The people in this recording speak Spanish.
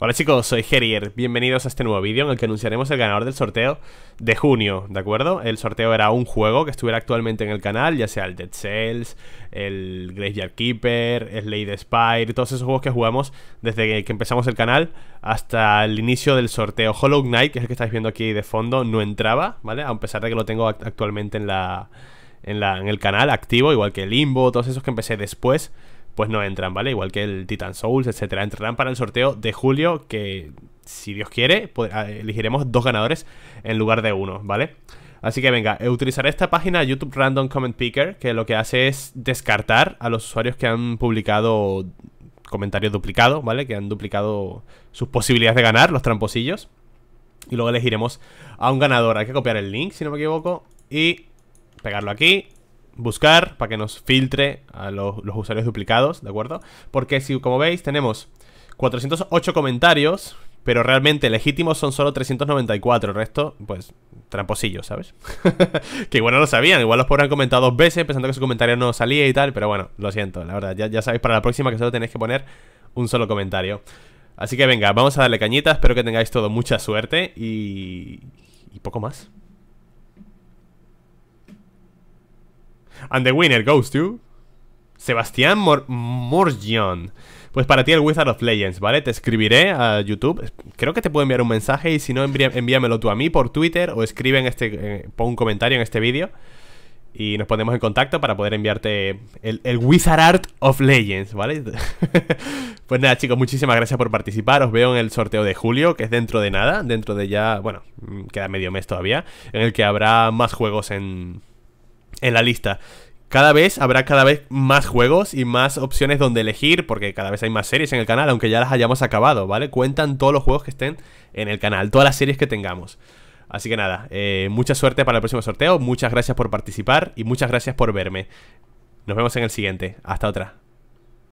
Hola chicos, soy Herier, bienvenidos a este nuevo vídeo en el que anunciaremos el ganador del sorteo de junio, ¿de acuerdo? El sorteo era un juego que estuviera actualmente en el canal, ya sea el Dead Cells, el Graveyard Keeper, Lady Spire, todos esos juegos que jugamos desde que empezamos el canal hasta el inicio del sorteo. Hollow Knight, que es el que estáis viendo aquí de fondo, no entraba, ¿vale? A pesar de que lo tengo actualmente en la, en, la, en el canal activo, igual que Limbo, todos esos que empecé después pues no entran, ¿vale? Igual que el Titan Souls, etcétera. Entrarán para el sorteo de julio, que si Dios quiere, ah, elegiremos dos ganadores en lugar de uno, ¿vale? Así que venga, eh, utilizaré esta página YouTube Random Comment Picker, que lo que hace es descartar a los usuarios que han publicado comentarios duplicados, ¿vale? Que han duplicado sus posibilidades de ganar, los tramposillos. Y luego elegiremos a un ganador. Hay que copiar el link, si no me equivoco. Y pegarlo aquí buscar para que nos filtre a los, usuarios duplicados, ¿de acuerdo? Porque si, como veis, tenemos 408 comentarios, pero realmente legítimos son solo 394. El resto, pues, tramposillos, ¿sabes? que igual no lo sabían, igual los podrán comentar dos veces pensando que su comentario no salía y tal, pero bueno, lo siento, la verdad, ya, ya sabéis para la próxima que solo tenéis que poner un solo comentario. Así que venga, vamos a darle cañita, espero que tengáis todo mucha suerte y... y poco más. And the winner goes to... Sebastián Morgion. Pues para ti el Wizard of Legends, ¿vale? Te escribiré a YouTube. Creo que te puedo enviar un mensaje y si no, envíamelo tú a mí por Twitter o escribe en este... Eh, pon un comentario en este vídeo y nos ponemos en contacto para poder enviarte el Wizard Art of Legends, ¿vale? pues nada, chicos, muchísimas gracias por participar. Os veo en el sorteo de julio, que es dentro de nada, dentro de ya, bueno, mm, queda medio mes todavía, en el que habrá más juegos en, en la lista. Cada vez habrá cada vez más juegos y más opciones donde elegir, porque cada vez hay más series en el canal, aunque ya las hayamos acabado, ¿vale? Cuentan todos los juegos que estén en el canal, todas las series que tengamos. Así que nada, eh, mucha suerte para el próximo sorteo, muchas gracias por participar y muchas gracias por verme. Nos vemos en el siguiente. Hasta otra.